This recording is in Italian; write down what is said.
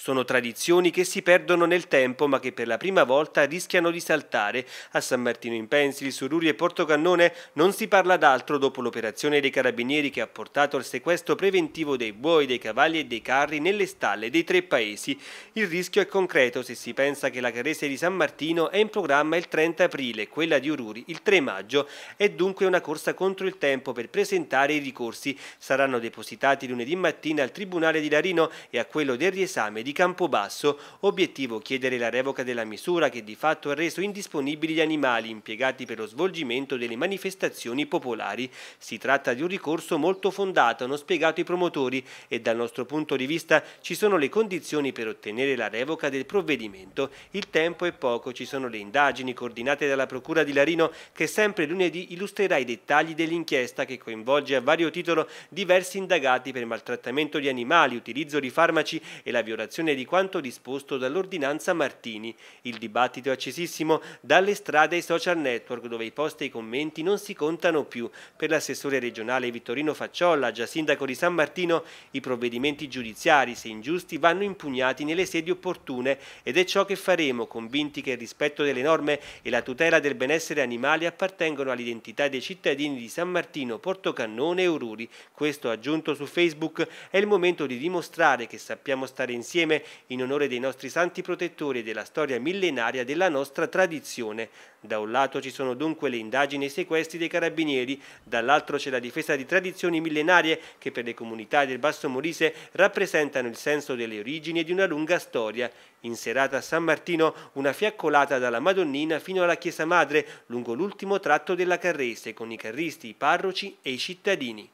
Sono tradizioni che si perdono nel tempo ma che per la prima volta rischiano di saltare. A San Martino in Pensili, Sururi e Portocannone non si parla d'altro dopo l'operazione dei carabinieri che ha portato al sequestro preventivo dei buoi, dei cavalli e dei carri nelle stalle dei tre paesi. Il rischio è concreto se si pensa che la carese di San Martino è in programma il 30 aprile quella di Ururi il 3 maggio. È dunque una corsa contro il tempo per presentare i ricorsi. Saranno depositati lunedì mattina al Tribunale di Larino e a quello del riesame di di Campobasso, obiettivo chiedere la revoca della misura che di fatto ha reso indisponibili gli animali impiegati per lo svolgimento delle manifestazioni popolari. Si tratta di un ricorso molto fondato, hanno spiegato i promotori e dal nostro punto di vista ci sono le condizioni per ottenere la revoca del provvedimento. Il tempo è poco, ci sono le indagini coordinate dalla Procura di Larino che sempre lunedì illustrerà i dettagli dell'inchiesta che coinvolge a vario titolo diversi indagati per maltrattamento di animali, utilizzo di farmaci e la violazione applicazione di quanto disposto dall'ordinanza Martini. Il dibattito è accesissimo dalle strade ai social network dove i post e i commenti non si contano più. Per l'assessore regionale Vittorino Facciolla, già sindaco di San Martino, i provvedimenti giudiziari, se ingiusti, vanno impugnati nelle sedi opportune ed è ciò che faremo, convinti che il rispetto delle norme e la tutela del benessere animale appartengono all'identità dei cittadini di San Martino, Portocannone e Ururi. Questo aggiunto su Facebook è il momento di dimostrare che sappiamo stare insieme insieme in onore dei nostri santi protettori e della storia millenaria della nostra tradizione. Da un lato ci sono dunque le indagini e i sequestri dei carabinieri, dall'altro c'è la difesa di tradizioni millenarie che per le comunità del Basso Molise rappresentano il senso delle origini e di una lunga storia. In serata a San Martino una fiaccolata dalla Madonnina fino alla Chiesa Madre lungo l'ultimo tratto della Carrese con i carristi, i parroci e i cittadini.